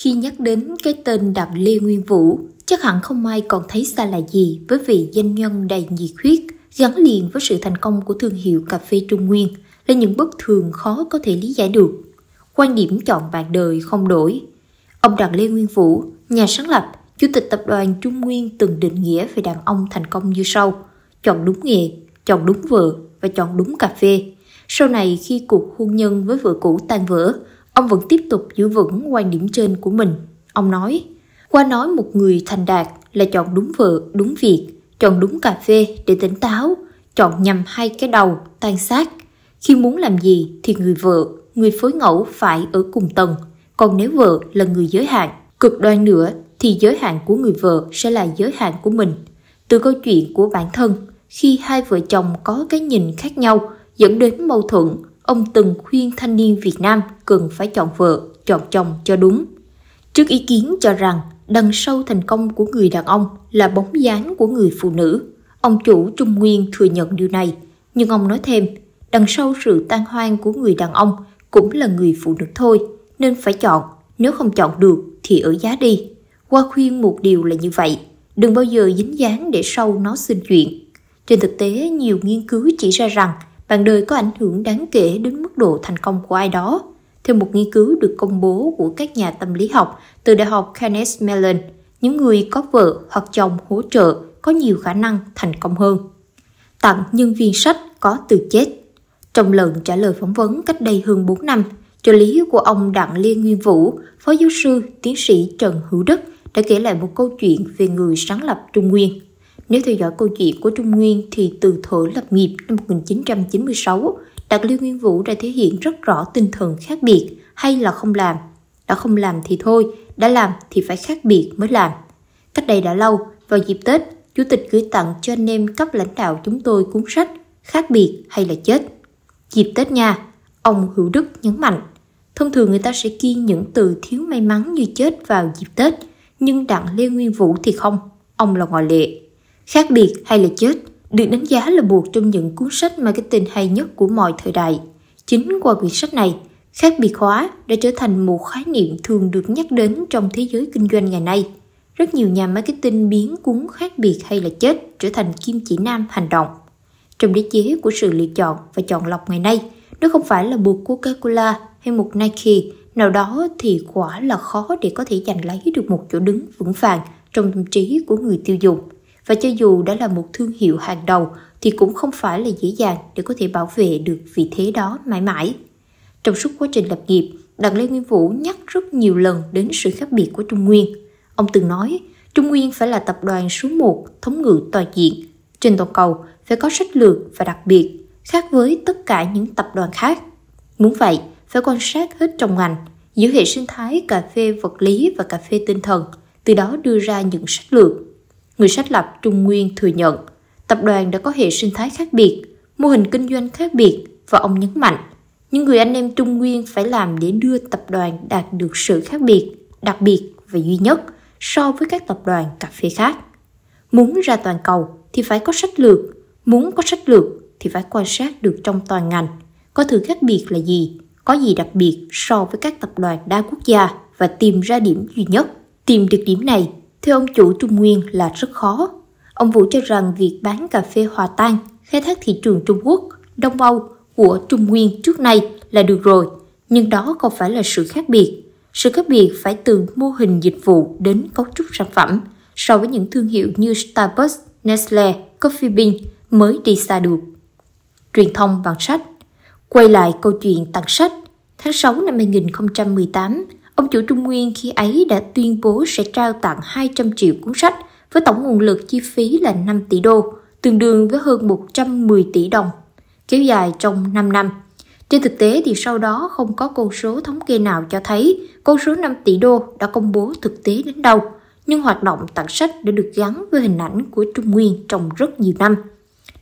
Khi nhắc đến cái tên Đặng Lê Nguyên Vũ, chắc hẳn không ai còn thấy xa lạ gì với vị doanh nhân đầy nhiệt huyết gắn liền với sự thành công của thương hiệu cà phê Trung Nguyên là những bất thường khó có thể lý giải được. Quan điểm chọn bạn đời không đổi. Ông Đặng Lê Nguyên Vũ, nhà sáng lập, chủ tịch tập đoàn Trung Nguyên từng định nghĩa về đàn ông thành công như sau. Chọn đúng nghề, chọn đúng vợ và chọn đúng cà phê. Sau này khi cuộc hôn nhân với vợ cũ tan vỡ, Ông vẫn tiếp tục giữ vững quan điểm trên của mình. Ông nói, qua nói một người thành đạt là chọn đúng vợ, đúng việc, chọn đúng cà phê để tỉnh táo, chọn nhầm hai cái đầu, tan xác. Khi muốn làm gì thì người vợ, người phối ngẫu phải ở cùng tầng, còn nếu vợ là người giới hạn, cực đoan nữa thì giới hạn của người vợ sẽ là giới hạn của mình. Từ câu chuyện của bản thân, khi hai vợ chồng có cái nhìn khác nhau dẫn đến mâu thuẫn ông từng khuyên thanh niên Việt Nam cần phải chọn vợ, chọn chồng cho đúng. Trước ý kiến cho rằng đằng sau thành công của người đàn ông là bóng dáng của người phụ nữ, ông chủ Trung Nguyên thừa nhận điều này, nhưng ông nói thêm, đằng sau sự tan hoang của người đàn ông cũng là người phụ nữ thôi, nên phải chọn, nếu không chọn được thì ở giá đi. Qua khuyên một điều là như vậy, đừng bao giờ dính dáng để sau nó xin chuyện. Trên thực tế, nhiều nghiên cứu chỉ ra rằng bạn đời có ảnh hưởng đáng kể đến mức độ thành công của ai đó, theo một nghiên cứu được công bố của các nhà tâm lý học từ Đại học Kenneth Mellon, những người có vợ hoặc chồng hỗ trợ có nhiều khả năng thành công hơn. Tặng nhân viên sách có từ chết. Trong lần trả lời phỏng vấn cách đây hơn 4 năm, trợ lý của ông Đặng Liên Nguyên Vũ, Phó giáo sư, tiến sĩ Trần Hữu Đức đã kể lại một câu chuyện về người sáng lập Trung Nguyên – nếu theo dõi câu chuyện của Trung Nguyên thì từ thổ lập nghiệp năm 1996, Đạt Liêu Nguyên Vũ đã thể hiện rất rõ tinh thần khác biệt hay là không làm. Đã không làm thì thôi, đã làm thì phải khác biệt mới làm. Cách đây đã lâu, vào dịp Tết, Chủ tịch gửi tặng cho anh em cấp lãnh đạo chúng tôi cuốn sách Khác biệt hay là chết. Dịp Tết nha, ông Hữu Đức nhấn mạnh. Thông thường người ta sẽ kiên những từ thiếu may mắn như chết vào dịp Tết, nhưng Đặng Lê Nguyên Vũ thì không, ông là ngoại lệ. Khác biệt hay là chết được đánh giá là một trong những cuốn sách marketing hay nhất của mọi thời đại. Chính qua quyển sách này, khác biệt hóa đã trở thành một khái niệm thường được nhắc đến trong thế giới kinh doanh ngày nay. Rất nhiều nhà marketing biến cuốn khác biệt hay là chết trở thành kim chỉ nam hành động. Trong đế chế của sự lựa chọn và chọn lọc ngày nay, nó không phải là một Coca-Cola hay một Nike nào đó thì quả là khó để có thể giành lấy được một chỗ đứng vững vàng trong tâm trí của người tiêu dùng – và cho dù đã là một thương hiệu hàng đầu thì cũng không phải là dễ dàng để có thể bảo vệ được vị thế đó mãi mãi. Trong suốt quá trình lập nghiệp, Đặng Lê Nguyên Vũ nhắc rất nhiều lần đến sự khác biệt của Trung Nguyên. Ông từng nói, Trung Nguyên phải là tập đoàn số 1 thống ngự toàn diện. Trên toàn cầu phải có sách lược và đặc biệt, khác với tất cả những tập đoàn khác. Muốn vậy, phải quan sát hết trong ngành, giữa hệ sinh thái cà phê vật lý và cà phê tinh thần, từ đó đưa ra những sách lược người sách lập Trung Nguyên thừa nhận tập đoàn đã có hệ sinh thái khác biệt, mô hình kinh doanh khác biệt và ông nhấn mạnh những người anh em Trung Nguyên phải làm để đưa tập đoàn đạt được sự khác biệt, đặc biệt và duy nhất so với các tập đoàn cà phê khác. Muốn ra toàn cầu thì phải có sách lược, muốn có sách lược thì phải quan sát được trong toàn ngành, có thứ khác biệt là gì, có gì đặc biệt so với các tập đoàn đa quốc gia và tìm ra điểm duy nhất. Tìm được điểm này theo ông chủ Trung Nguyên là rất khó. Ông Vũ cho rằng việc bán cà phê hòa tan, khai thác thị trường Trung Quốc, Đông Âu của Trung Nguyên trước nay là được rồi, nhưng đó không phải là sự khác biệt. Sự khác biệt phải từ mô hình dịch vụ đến cấu trúc sản phẩm so với những thương hiệu như Starbucks, Nestle, Coffee Bean mới đi xa được. Truyền thông bằng sách Quay lại câu chuyện tặng sách, tháng 6 năm 2018, Ông chủ Trung Nguyên khi ấy đã tuyên bố sẽ trao tặng 200 triệu cuốn sách với tổng nguồn lực chi phí là 5 tỷ đô, tương đương với hơn 110 tỷ đồng, kéo dài trong 5 năm. Trên thực tế thì sau đó không có con số thống kê nào cho thấy con số 5 tỷ đô đã công bố thực tế đến đâu, nhưng hoạt động tặng sách đã được gắn với hình ảnh của Trung Nguyên trong rất nhiều năm.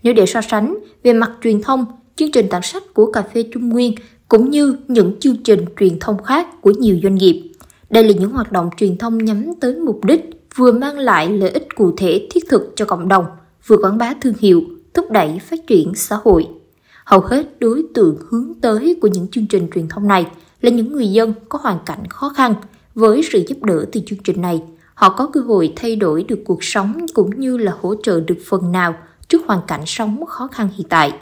Nếu để so sánh, về mặt truyền thông, chương trình tặng sách của Cà phê Trung Nguyên cũng như những chương trình truyền thông khác của nhiều doanh nghiệp. Đây là những hoạt động truyền thông nhắm tới mục đích vừa mang lại lợi ích cụ thể thiết thực cho cộng đồng, vừa quảng bá thương hiệu, thúc đẩy phát triển xã hội. Hầu hết đối tượng hướng tới của những chương trình truyền thông này là những người dân có hoàn cảnh khó khăn. Với sự giúp đỡ từ chương trình này, họ có cơ hội thay đổi được cuộc sống cũng như là hỗ trợ được phần nào trước hoàn cảnh sống khó khăn hiện tại.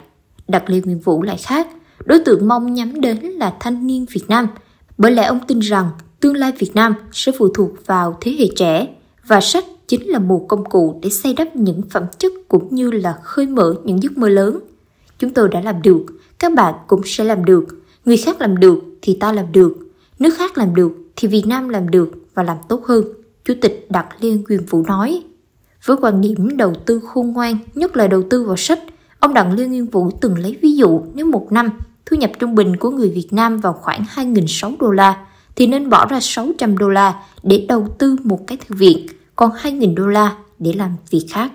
Đặc Lê Nguyên vụ lại khác – Đối tượng mong nhắm đến là thanh niên Việt Nam, bởi lẽ ông tin rằng tương lai Việt Nam sẽ phụ thuộc vào thế hệ trẻ và sách chính là một công cụ để xây đắp những phẩm chất cũng như là khơi mở những giấc mơ lớn. Chúng tôi đã làm được, các bạn cũng sẽ làm được, người khác làm được thì ta làm được, nước khác làm được thì Việt Nam làm được và làm tốt hơn, Chủ tịch Đặng Liên Quyền Vũ nói. Với quan điểm đầu tư khôn ngoan, nhất là đầu tư vào sách, ông Đặng Liên Nguyên Vũ từng lấy ví dụ nếu một năm thu nhập trung bình của người Việt Nam vào khoảng 2.600 đô la, thì nên bỏ ra 600 đô la để đầu tư một cái thư viện, còn 2.000 đô la để làm việc khác.